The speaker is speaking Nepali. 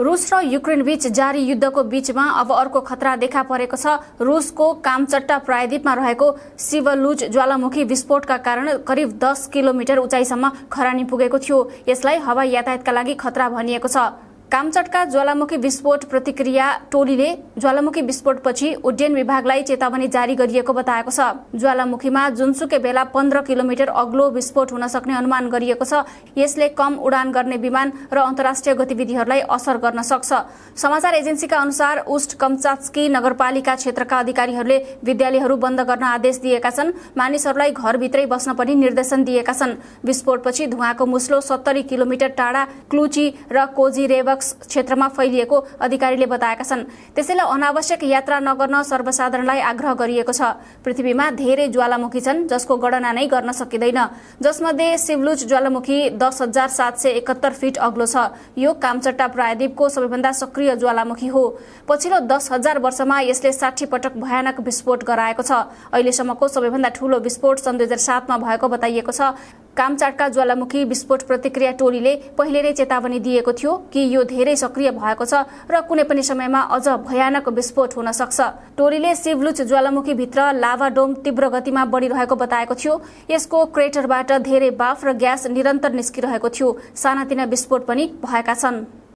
रुस र बीच जारी युद्धको बीचमा अब अर्को खतरा देखा परेको छ रुसको कामचट्टा प्रायद्वीपमा रहेको शिवलुज ज्वालामुखी विस्फोटका कारण करिब दस किलोमिटर उचाइसम्म खरानी पुगेको थियो यसलाई हवाई यातायातका लागि खतरा भनिएको छ कामचटका ज्वालामुखी विस्फोट प्रतिक्रिया टोलीले ज्वालामुखी विस्फोटपछि उड्डयन विभागलाई चेतावनी जारी गरिएको बताएको छ ज्वालामुखीमा जुनसुकै बेला पन्ध्र किलोमिटर अग्लो विस्फोट हुन सक्ने अनुमान गरिएको छ यसले कम उडान गर्ने विमान र अन्तर्राष्ट्रिय गतिविधिहरूलाई असर गर्न सक्छ समाचार एजेन्सीका अनुसार उस्ट कम्चास्की नगरपालिका क्षेत्रका अधिकारीहरूले विद्यालयहरू बन्द गर्न आदेश दिएका छन् मानिसहरूलाई घरभित्रै बस्न पनि निर्देशन दिएका छन् विस्फोटपछि धुवाको मुस्लो सत्तरी किलोमिटर टाढा क्लुची र कोजी रेवक क्षेत्रमा फैलिएको अधिकारीले बताएका छन् त्यसैले अनावश्यक यात्रा नगर्न सर्वसाधारणलाई आग्रह गरिएको छ पृथ्वीमा धेरै ज्वालामुखी छन् जसको गणना नै गर्न सकिँदैन जसमध्ये सिवलुज ज्वालामुखी दस हजार सात सय एकहत्तर फिट अग्लो छ यो कामचट्टा प्रायद्वीपको सबैभन्दा सक्रिय ज्वालामुखी हो पछिल्लो दस हजार वर्षमा यसले साठी पटक भयानक विस्फोट गराएको छ अहिलेसम्मको सबैभन्दा ठूलो विस्फोट सन् दुई हजार सातमा भएको बताइएको छ कामचाटका ज्वालामुखी विस्फोट प्रतिक्रिया टोलीले पहिले नै चेतावनी दिएको थियो कि यो धेरै सक्रिय भएको छ र कुनै पनि समयमा अझ भयानक विस्फोट हुन सक्छ टोलीले शिवलुच ज्वालामुखी भित्र लाभा डोम तीव्र गतिमा बढिरहेको बताएको थियो यसको क्रेटरबाट धेरै बाफ र ग्यास निरन्तर निस्किरहेको थियो सानातिना विस्फोट पनि भएका छन्